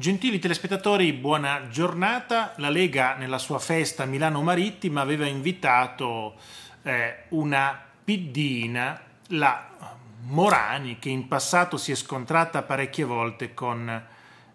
Gentili telespettatori, buona giornata. La Lega nella sua festa Milano Marittima aveva invitato eh, una piddina, la Morani, che in passato si è scontrata parecchie volte con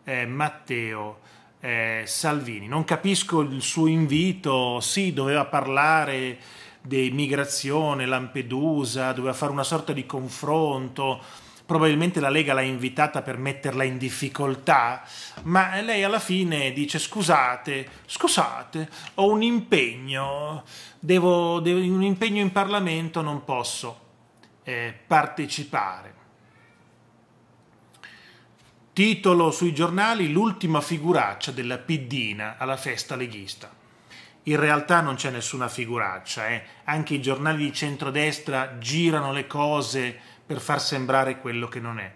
eh, Matteo eh, Salvini. Non capisco il suo invito, sì, doveva parlare di migrazione, Lampedusa, doveva fare una sorta di confronto probabilmente la Lega l'ha invitata per metterla in difficoltà, ma lei alla fine dice scusate, scusate, ho un impegno, devo, devo un impegno in Parlamento, non posso eh, partecipare. Titolo sui giornali L'ultima figuraccia della Piddina alla festa leghista. In realtà non c'è nessuna figuraccia, eh. anche i giornali di centrodestra girano le cose per far sembrare quello che non è.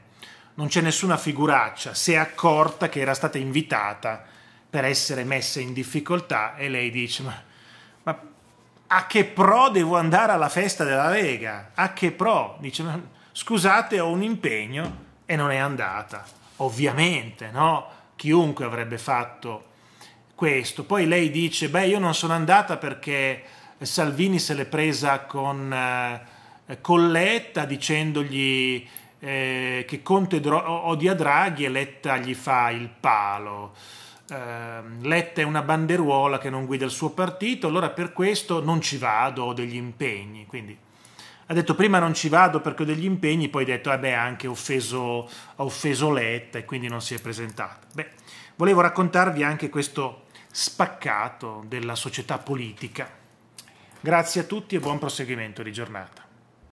Non c'è nessuna figuraccia, si è accorta che era stata invitata per essere messa in difficoltà e lei dice ma, ma a che pro devo andare alla festa della Lega? A che pro? Dice ma, scusate ho un impegno e non è andata. Ovviamente, no? Chiunque avrebbe fatto questo. Poi lei dice beh io non sono andata perché Salvini se l'è presa con... Eh, eh, colletta dicendogli eh, che Conte odia Draghi e Letta gli fa il palo. Eh, Letta è una banderuola che non guida il suo partito, allora per questo non ci vado, ho degli impegni. Quindi ha detto prima non ci vado perché ho degli impegni, poi ha detto vabbè eh anche offeso, ha offeso Letta e quindi non si è presentata. Beh, volevo raccontarvi anche questo spaccato della società politica. Grazie a tutti e buon proseguimento di giornata.